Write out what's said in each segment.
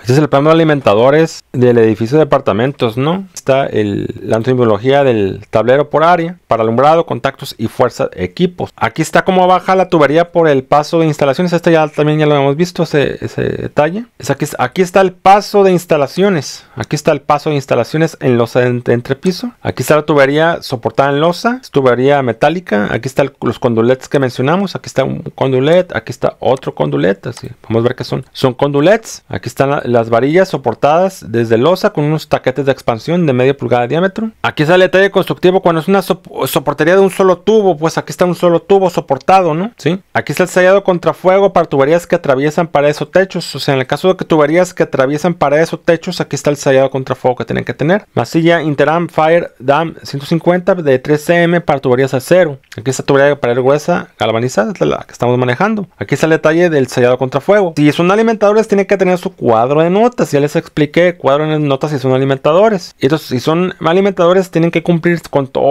Este es el plano de alimentadores del edificio de departamentos, ¿no? Está el, la antropología del tablero por área, para alumbrado, contactos y fuerza equipos. Aquí está como baja la tubería por el paso de instalaciones. Este ya también ya lo hemos visto, ese, detalle. Es aquí, aquí, está el paso de instalaciones. Aquí está el paso de instalaciones en losa de entrepiso. Aquí está la tubería soportada en losa, tubería metálica. Aquí están los condulets que mencionamos. Aquí está un condulet, aquí está otro condulet. Así, vamos a ver que son, son condulets. Aquí están la, las varillas soportadas desde losa con unos taquetes de expansión de media pulgada de diámetro. Aquí está el detalle constructivo cuando es una soportería de un solo tubo, pues aquí está un solo tubo soportado, ¿no? Sí. Aquí está el sellado contrafuego para tuberías que atraviesan paredes o techos. O sea, en el caso de que tuberías que atraviesan paredes o techos, aquí está el sellado contrafuego que tienen que tener. Masilla Interam Fire Dam 150 de 3cm para tuberías acero. Aquí está tubería para el gruesa galvanizada, la que estamos manejando. Aquí está el detalle del sellado contrafuego. Si son alimentadores, tienen que tener su cuadro de notas. Ya les expliqué, cuadros de notas si son alimentadores. Entonces, si son alimentadores, tienen que cumplir con todos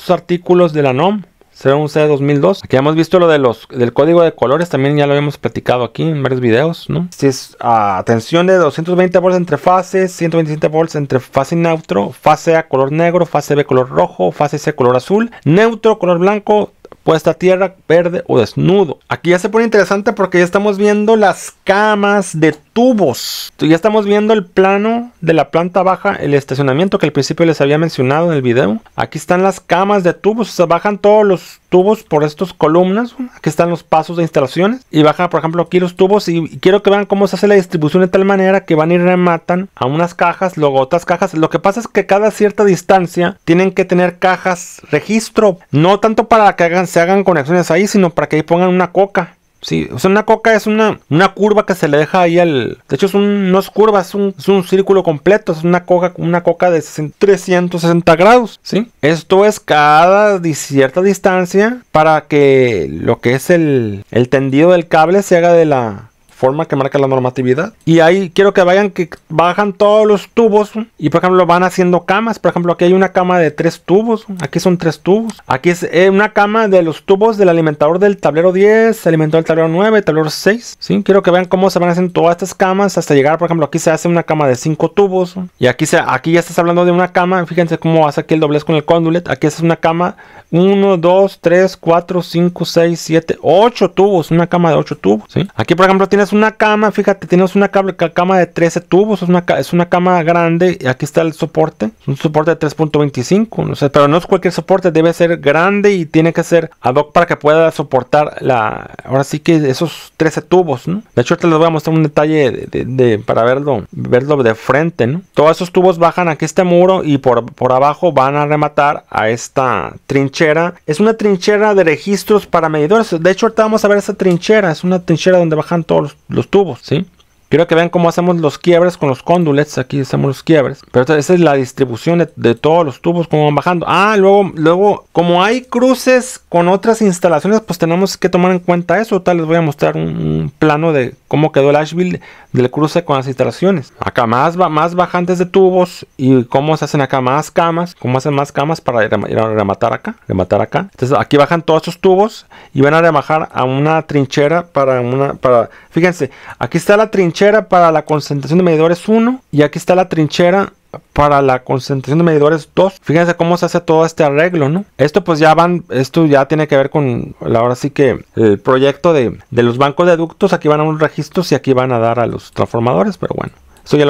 Los artículos de la NOM. 01C 2002. Aquí hemos visto lo de los, del código de colores, también ya lo habíamos platicado aquí en varios videos, ¿no? Si es a ah, tensión de 220 volts entre fases, 127 volts entre fase y neutro, fase A color negro, fase B color rojo, fase C color azul, neutro color blanco, puesta a tierra, verde o desnudo. Aquí ya se pone interesante porque ya estamos viendo las camas de tubos. Ya estamos viendo el plano de la planta baja, el estacionamiento que al principio les había mencionado en el video. Aquí están las camas de tubos, se bajan todos los tubos por estas columnas. Aquí están los pasos de instalaciones y bajan, por ejemplo, aquí los tubos y, quiero que vean cómo se hace la distribución de tal manera que van y rematan a unas cajas, luego otras cajas. Lo que pasa es que cada cierta distancia tienen que tener cajas registro, no tanto para que se hagan conexiones ahí, sino para que ahí pongan una coca Sí, o sea, una coca es una, una curva que se le deja ahí al... De hecho, es no es curva, es un, círculo completo, es una coca, una coca de 360 grados, ¿sí? Esto es cada cierta distancia para que lo que es el tendido del cable se haga de la, forma que marca la normatividad. Y ahí quiero que vayan, que bajan todos los tubos y por ejemplo van haciendo camas. Por ejemplo, aquí hay una cama de tres tubos. Aquí son tres tubos. Aquí es eh, una cama de los tubos del alimentador del tablero 10, alimentador del tablero 9, tablero 6. ¿sí? Quiero que vean cómo se van haciendo todas estas camas hasta llegar, por ejemplo, aquí se hace una cama de cinco tubos. Y aquí, se, aquí ya estás hablando de una cama. Fíjense cómo hace aquí el doblez con el cóndulet, Aquí es una cama 1, 2, 3, 4, 5, 6, 7, 8 tubos. Una cama de 8 tubos. Aquí, por ejemplo, tienes una cama, fíjate, tienes una cama de 13 tubos, es una, es una cama grande, y aquí está el soporte, un soporte de 3.25, No sé, pero no es cualquier soporte, debe ser grande y tiene que ser ad hoc para que pueda soportar la, ahora sí que esos 13 tubos, ¿no? De hecho, te les voy a mostrar un detalle de, para verlo, verlo de frente, ¿no? Todos esos tubos bajan aquí este muro y por, por abajo van a rematar a esta trinchera. Es una trinchera de registros para medidores, de hecho, ahorita vamos a ver esa trinchera, es una trinchera donde bajan todos los los tubos, ¿sí? Quiero que vean cómo hacemos los quiebres con los cóndulets Aquí hacemos los quiebres. Pero esa es la distribución de, todos los tubos, como van bajando. Ah, luego, luego, como hay cruces con otras instalaciones, pues tenemos que tomar en cuenta eso. Tal, les voy a mostrar un, plano de cómo quedó el Ashville del cruce con las instalaciones. Acá más, más bajantes de tubos y cómo se hacen acá más camas. Cómo hacen más camas para rematar acá, rematar acá. Entonces aquí bajan todos estos tubos y van a remajar a una trinchera para una, para, fíjense, aquí está la trinchera para la concentración de medidores 1 y aquí está la trinchera para la concentración de medidores 2. Fíjense cómo se hace todo este arreglo, ¿no? Esto pues ya van, esto ya tiene que ver con ahora sí que el proyecto de, los bancos de ductos. Aquí van a unos registros y aquí van a dar a los transformadores, pero bueno. Esto ya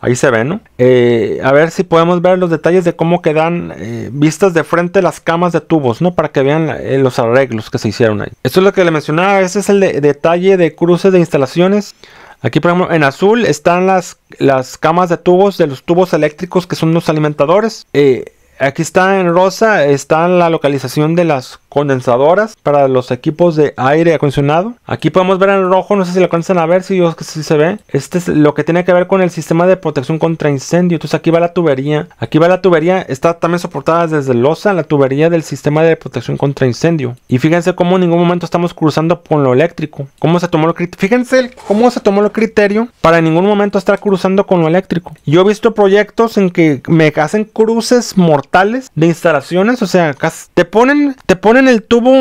ahí se ve, ¿no? Eh, a ver si podemos ver los detalles de cómo quedan eh, vistas de frente las camas de tubos, ¿no? Para que vean eh, los arreglos que se hicieron ahí. Esto es lo que le mencionaba, ese es el detalle de cruces de instalaciones. Aquí, por en azul están las, las camas de tubos de los tubos eléctricos que son los alimentadores. Eh, aquí está en rosa, está la localización de las condensadoras para los equipos de aire acondicionado. Aquí podemos ver en rojo, no sé si lo alcanzan a ver, si, yo, si se ve. Este es lo que tiene que ver con el sistema de protección contra incendio. Entonces aquí va la tubería. Aquí va la tubería, está también soportada desde losa, la tubería del sistema de protección contra incendio. Y fíjense cómo en ningún momento estamos cruzando con lo eléctrico. Cómo se tomó lo Fíjense cómo se tomó el criterio para en ningún momento estar cruzando con lo eléctrico. Yo he visto proyectos en que me hacen cruces mortales de instalaciones, o sea, te ponen, te ponen el tubo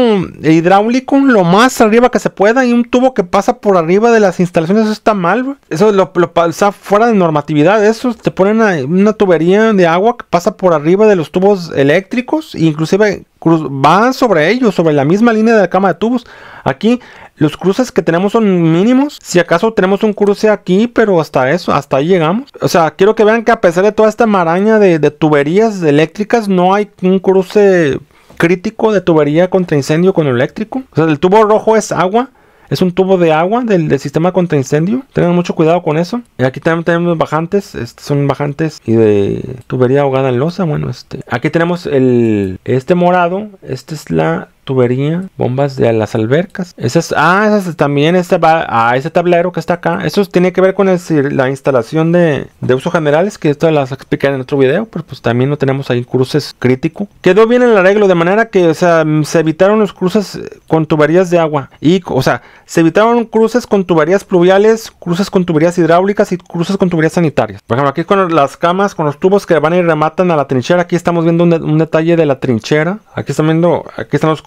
hidráulico lo más arriba que se pueda y un tubo que pasa por arriba de las instalaciones, eso está mal, Eso lo, pasa fuera de normatividad, eso te ponen una, tubería de agua que pasa por arriba de los tubos eléctricos, e inclusive va sobre ellos, sobre la misma línea de la cama de tubos. Aquí los cruces que tenemos son mínimos. Si acaso tenemos un cruce aquí, pero hasta eso, hasta ahí llegamos. O sea, quiero que vean que a pesar de toda esta maraña de, de tuberías eléctricas, no hay un cruce crítico de tubería contra incendio con el eléctrico. O sea, el tubo rojo es agua. Es un tubo de agua del, sistema contra incendio. Tengan mucho cuidado con eso. Y aquí también tenemos bajantes. Estos son bajantes y de tubería ahogada en losa. Bueno, este. Aquí tenemos el. Este morado. Esta es la tubería, bombas de las albercas. Esas, ah, esas también, este, va, a ese tablero que está acá. Eso tiene que ver con la instalación de, de uso generales, que esto las expliqué en otro video, pero pues también no tenemos ahí cruces crítico. Quedó bien el arreglo, de manera que, se evitaron los cruces con tuberías de agua. Y, o sea, se evitaron cruces con tuberías pluviales, cruces con tuberías hidráulicas y cruces con tuberías sanitarias. Por ejemplo, aquí con las camas, con los tubos que van y rematan a la trinchera. Aquí estamos viendo un, detalle de la trinchera. Aquí estamos viendo, aquí están los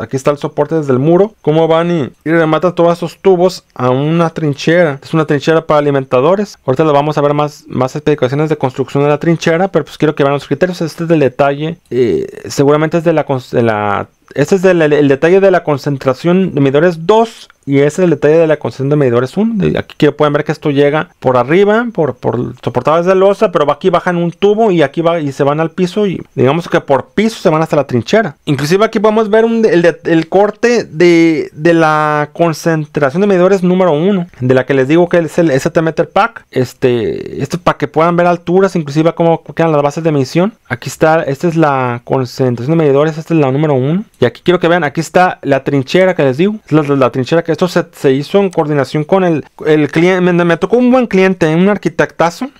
aquí está el soporte desde el muro, cómo van y, remata todos esos tubos a una trinchera. Es una trinchera para alimentadores. Ahorita lo vamos a ver más, más de construcción de la trinchera, pero pues quiero que vean los criterios. Este es el detalle, eh, seguramente es de la, de la este es el, detalle de la concentración de medidores 2 y este es el detalle de la concentración de medidores 1. Aquí pueden ver que esto llega por arriba, por, por de losa, pero aquí bajan un tubo y aquí va, y se van al piso y digamos que por piso se van hasta la trinchera. Inclusive aquí podemos ver el, corte de, la concentración de medidores número 1, de la que les digo que es el meter Pack. Este, esto es para que puedan ver alturas, inclusive cómo quedan las bases de medición. Aquí está, esta es la concentración de medidores, esta es la número 1. Y aquí quiero que vean, aquí está la trinchera que les digo. La, trinchera que esto se, hizo en coordinación con el, cliente. Me, tocó un buen cliente, un arquitectazo.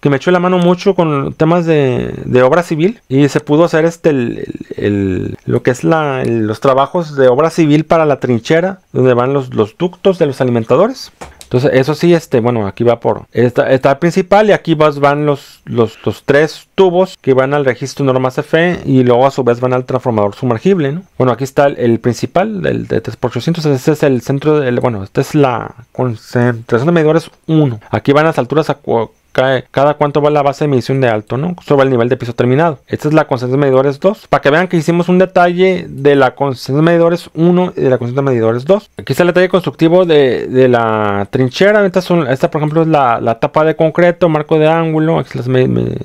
que me echó la mano mucho con temas de, obra civil y se pudo hacer este lo que es los trabajos de obra civil para la trinchera donde van los, los ductos de los alimentadores entonces, eso sí, este, bueno, aquí va por. esta está principal y aquí vas, van los, los, tres tubos que van al registro norma CFE y luego a su vez van al transformador sumergible, ¿no? Bueno, aquí está el, principal, el de 3x800. Este es el centro, del, bueno, esta es la concentración de medidores 1. Aquí van las alturas a cada cuánto va la base de medición de alto, ¿no? Sobre el nivel de piso terminado. Esta es la constante de medidores 2. Para que vean que hicimos un detalle de la constante de medidores 1 y de la constante de medidores 2. Aquí está el detalle constructivo de, la trinchera. Esta, son, esta, por ejemplo, es la, tapa de concreto, marco de ángulo, aquí están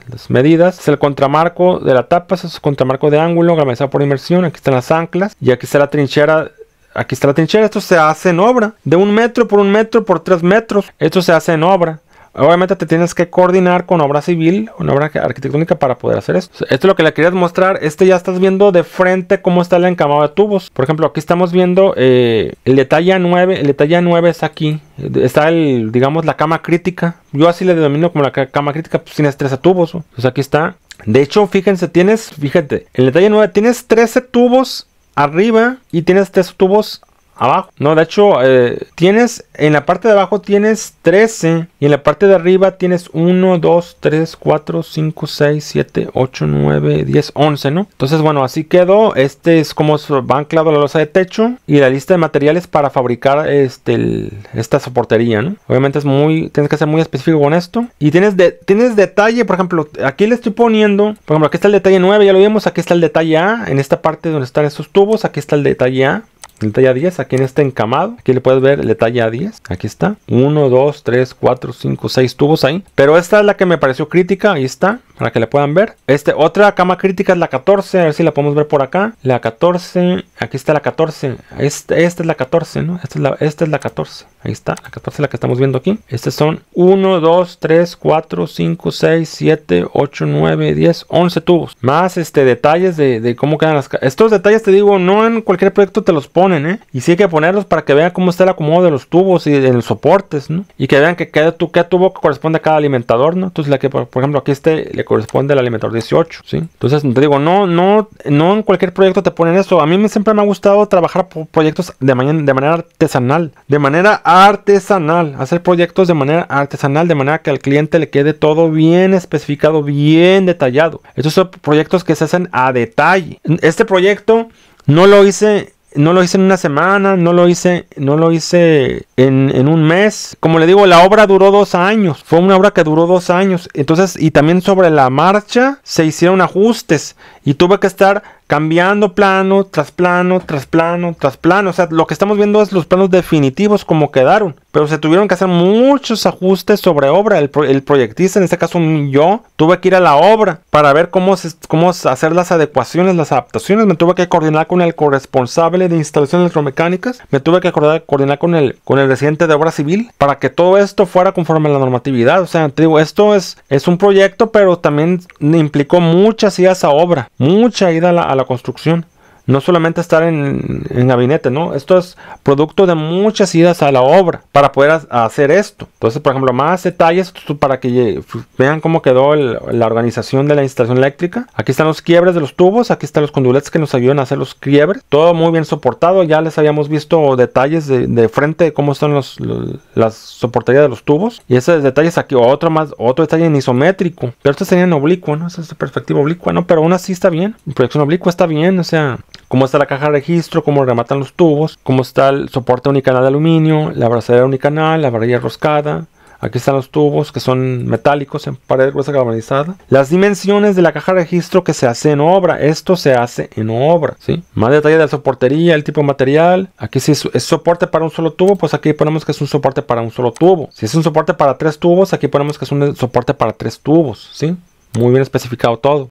las medidas. es el contramarco de la tapa, este es el contramarco de ángulo, Gramatizado por inmersión. Aquí están las anclas y aquí está la trinchera aquí está la trinchera. Esto se hace en obra. De un metro por un metro por tres metros. Esto se hace en obra. Obviamente te tienes que coordinar con obra civil, una obra arquitectónica para poder hacer esto. Esto es lo que le quería mostrar. Este ya estás viendo de frente cómo está la encamada de tubos. Por ejemplo, aquí estamos viendo eh, el detalle 9. El detalle 9 está aquí. Está el, digamos, la cama crítica. Yo así le denomino como la cama crítica pues, tienes a tubos. Entonces pues, aquí está. De hecho, fíjense, tienes, fíjate, el detalle 9 tienes 13 tubos arriba y tienes tres tubos abajo. No, de hecho, eh, tienes en la parte de abajo tienes 13 y en la parte de arriba tienes 1, 2, 3, 4, 5, 6, 7, 8, 9, 10, 11, ¿no? Entonces, bueno, así quedó. Este es como va anclado la losa de techo y la lista de materiales para fabricar este, esta soportería, ¿no? Obviamente es muy, tienes que ser muy específico con esto. Y tienes, de, tienes detalle, por ejemplo, aquí le estoy poniendo, por ejemplo, aquí está el detalle 9, ya lo vimos, aquí está el detalle A, en esta parte donde están estos tubos, aquí está el detalle A el talla 10, aquí en este encamado, aquí le puedes ver el talla 10, aquí está, 1, 2, 3, 4, 5, 6 tubos ahí, pero esta es la que me pareció crítica, ahí está, para que le puedan ver. Este, otra cama crítica es la 14, a ver si la podemos ver por acá. La 14, aquí está la 14. Este, esta es la 14, ¿no? Esta es la, 14. Ahí está, la 14 la que estamos viendo aquí. Estas son 1, 2, 3, 4, 5, 6, 7, 8, 9, 10, 11 tubos. Más este detalles de, cómo quedan las... Estos detalles te digo, no en cualquier proyecto te los ponen, ¿eh? Y sí hay que ponerlos para que vean cómo está el acomodo de los tubos y de los soportes, ¿no? Y que vean que qué, tubo corresponde a cada alimentador, ¿no? Entonces, la que, por, ejemplo, aquí este le corresponde al alimentador 18, ¿sí? Entonces, te digo, no, no, no en cualquier proyecto te ponen eso. A mí siempre me ha gustado trabajar proyectos de manera artesanal, de manera artesanal, hacer proyectos de manera artesanal, de manera que al cliente le quede todo bien especificado, bien detallado. Estos son proyectos que se hacen a detalle. Este proyecto no lo hice no lo hice en una semana, no lo hice, no lo hice en, en, un mes. Como le digo, la obra duró dos años. Fue una obra que duró dos años. Entonces, y también sobre la marcha se hicieron ajustes. Y tuve que estar cambiando plano tras plano, tras plano, tras plano. O sea, lo que estamos viendo es los planos definitivos como quedaron. Pero se tuvieron que hacer muchos ajustes sobre obra. El, proyectista, en este caso yo, tuve que ir a la obra para ver cómo, se, cómo hacer las adecuaciones, las adaptaciones. Me tuve que coordinar con el corresponsable de instalaciones electromecánicas. Me tuve que coordinar con el, con el residente de obra civil para que todo esto fuera conforme a la normatividad. O sea, digo, esto es, es un proyecto, pero también implicó muchas idas a obra, mucha ida a la, la construcción no solamente estar en, gabinete, ¿no? Esto es producto de muchas idas a la obra para poder hacer esto. Entonces, por ejemplo, más detalles para que vean cómo quedó la organización de la instalación eléctrica. Aquí están los quiebres de los tubos, aquí están los conduletes que nos ayudan a hacer los quiebres. Todo muy bien soportado, ya les habíamos visto detalles de, frente cómo están los, las soportería de los tubos. Y esos detalles aquí, otro más, otro detalle en isométrico. Pero sería en oblicuo, ¿no? Esa es perspectiva oblicua, ¿no? Pero aún así está bien. Proyección oblicua está bien, o sea, cómo está la caja de registro, cómo rematan los tubos, cómo está el soporte unicanal de aluminio, la abrazadera unicanal, la varilla roscada. Aquí están los tubos que son metálicos en pared gruesa galvanizada. Las dimensiones de la caja de registro que se hace en obra. Esto se hace en obra. ¿sí? Más detalle de la soportería, el tipo de material. Aquí si es soporte para un solo tubo, pues aquí ponemos que es un soporte para un solo tubo. Si es un soporte para tres tubos, aquí ponemos que es un soporte para tres tubos. ¿sí? Muy bien especificado todo.